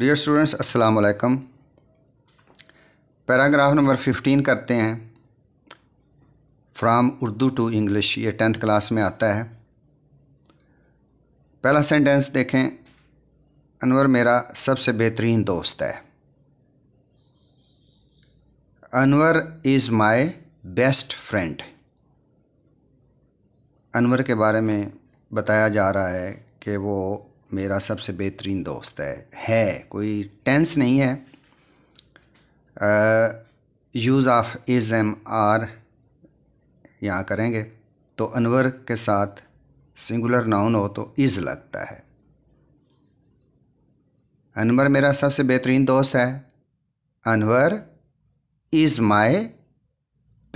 Dear students अस्सलाम वालेकुम paragraph number fifteen करते हैं फ्राम उर्दू टू इंग्लिश ये टेंथ क्लास में आता है पहला सेंटेंस देखें अनवर मेरा सबसे बेहतरीन दोस्त है Anwar is my best friend Anwar के बारे में बताया जा रहा है कि वो मेरा सबसे बेहतरीन दोस्त है है कोई टेंस नहीं है use of is am are यहाँ करेंगे तो अनवर के साथ सिंगुलर नाउन हो तो इज़ लगता है अनवर मेरा सबसे बेहतरीन दोस्त है Anwar is my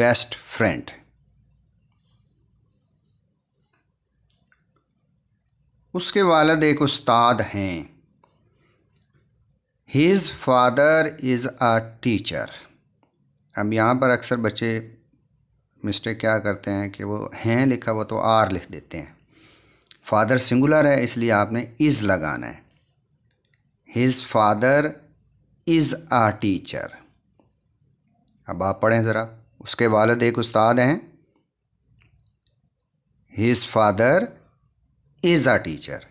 best friend उसके वालद एक उस्ताद हैं his father is a teacher अब यहाँ पर अक्सर बच्चे मिस्टेक क्या करते हैं कि वो हैं लिखा वो तो आर लिख देते हैं फादर सिंगुलर है इसलिए आपने इज़ लगाना है his father is a teacher अब आप पढ़ें ज़रा उसके वालद एक उस्ताद हैं his father is a teacher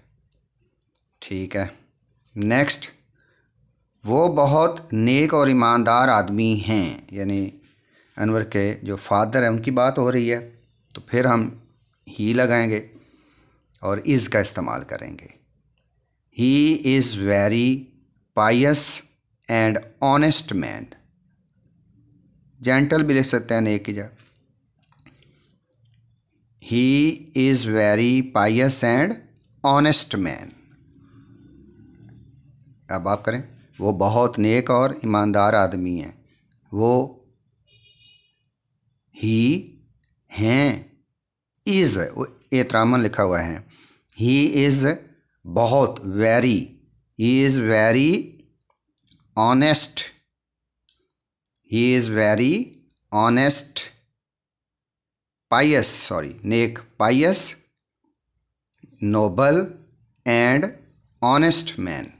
ठीक है नेक्स्ट वो बहुत नेक और ईमानदार आदमी हैं यानी अनवर के जो फादर हैं उनकी बात हो रही है तो फिर हम ही लगाएंगे और इज़ का इस्तेमाल करेंगे he is very pious and honest man gentle भी लिख सकते हैं नेक की जगह he is very pious and honest man अब आप करें वो बहुत नेक और ईमानदार आदमी हैं वो ही हैं इज़ एतरामन लिखा हुआ है ही इज़ बहुत very he is very honest he is very honest pious sorry नेक pious noble and honest man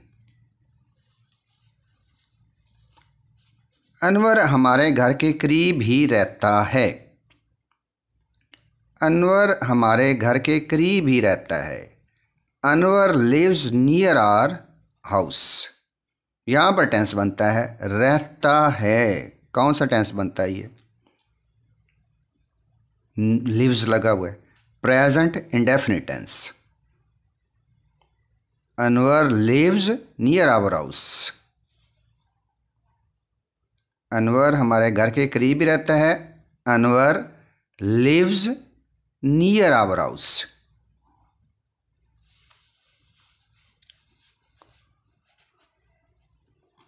Anwar हमारे घर के करीब ही रहता है अनवर हमारे घर के करीब ही रहता है Anwar lives near our house यहाँ पर टेंस बनता है रहता है कौन सा टेंस बनता है ये लिव्स लगा हुआ है present indefinite tense Anwar lives near our house Anwar हमारे घर के करीब ही रहता है Anwar lives near our house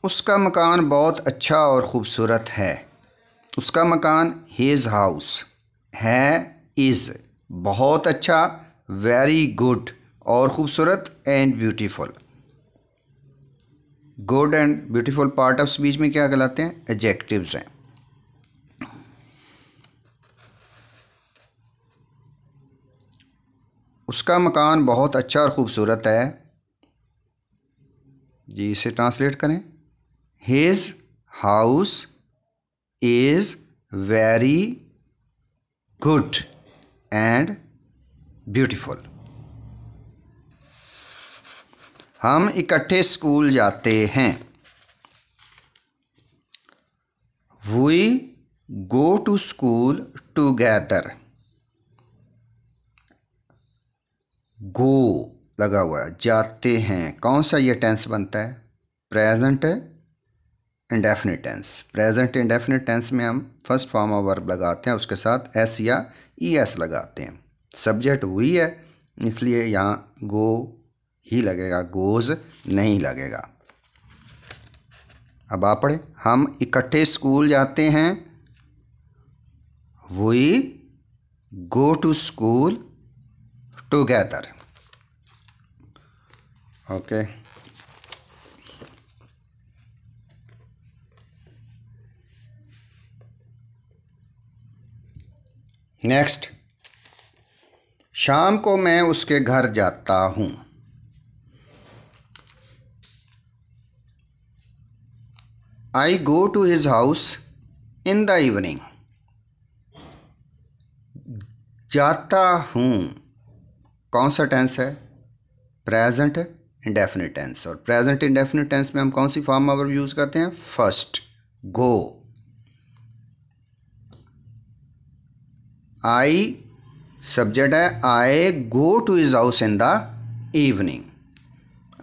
उसका मकान बहुत अच्छा और ख़ूबसूरत है उसका मकान हीज़ हाउस हैं इज़ बहुत अच्छा वेरी गुड और ख़ूबसूरत and beautiful good and beautiful part of speech में क्या कहलाते हैं एजेक्टिव्स हैं उसका मकान बहुत अच्छा और ख़ूबसूरत है जी इसे ट्रांसलेट करें his house is very good and beautiful हम इकट्ठे स्कूल जाते हैं we go to school together. Go लगा हुआ है जाते हैं कौन सा ये टेंस बनता है present indefinite tense present indefinite tense में हम फर्स्ट फॉर्म ऑफ वर्ब लगाते हैं उसके साथ एस या ई एस लगाते हैं सब्जेक्ट वही है इसलिए यहाँ गो ही लगेगा गोज नहीं लगेगा अब आप पढ़े हम इकट्ठे स्कूल जाते हैं we go to school together okay okay. Next शाम को मैं उसके घर जाता हूँ I go to his house in the evening जाता हूँ कौन सा टेंस है प्रेजेंट इंडेफिनिट टेंस और प्रेजेंट इंडेफिनिट टेंस में हम कौन सी फॉर्म ऑवर यूज़ करते हैं फर्स्ट गो आई सब्जेक्ट है I go to his house in the evening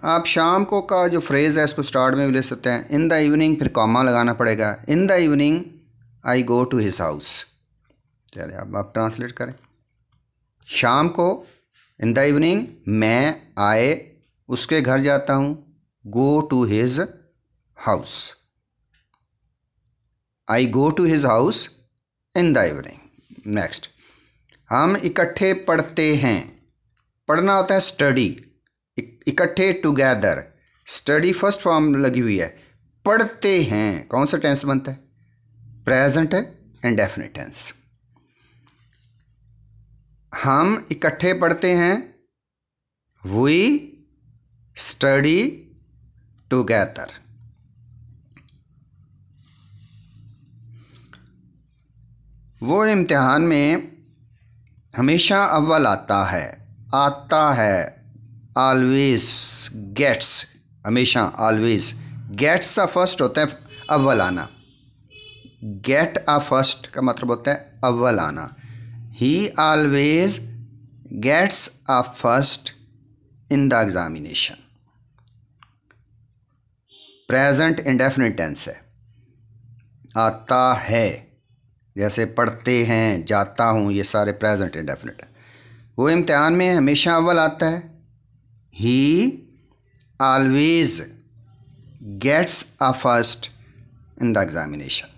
आप शाम को का जो फ्रेज़ है इसको स्टार्ट में भी ले सकते हैं इन द इवनिंग फिर कॉमा लगाना पड़ेगा in the evening I go to his house चले अब आप ट्रांसलेट करें शाम को इन द इवनिंग मैं आए उसके घर जाता हूँ go to his house I go to his house in the evening next हम इकट्ठे पढ़ते हैं पढ़ना होता है स्टडी इकट्ठे टुगेदर स्टडी फर्स्ट फॉर्म लगी हुई है पढ़ते हैं कौन सा टेंस बनता है प्रेजेंट है एंड डेफिनेट टेंस हम इकट्ठे पढ़ते हैं वी स्टडी टुगेदर वो इम्तहान में हमेशा अव्वल आता है आता है ऑलवेज गेट्स हमेशा ऑलवेज गेट्स आ फर्स्ट होता है अव्वल आना गेट आ फर्स्ट का मतलब होता है अव्वल आना ही always gets a first in the examination present indefinite tense है आता है जैसे पढ़ते हैं जाता हूँ ये सारे प्रेजेंट इंडेफिनेट है वो इम्तहान में हमेशा अव्वल आता है he always gets a first in the examination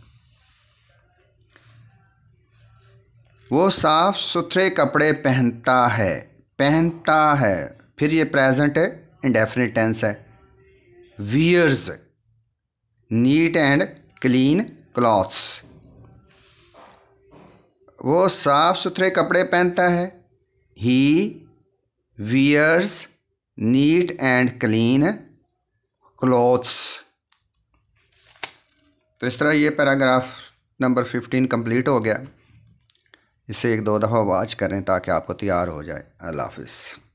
वो साफ सुथरे कपड़े पहनता है पहनता है फिर ये प्रेजेंट है इंडेफिनिट टेंस है wears neat and clean clothes वो साफ सुथरे कपड़े पहनता है he wears neat and clean clothes तो इस तरह ये पैराग्राफ नंबर फिफ्टीन कंप्लीट हो गया इसे एक दो दफ़ा वाच करें ताकि आपको तैयार हो जाए अल्लाह हाफिज़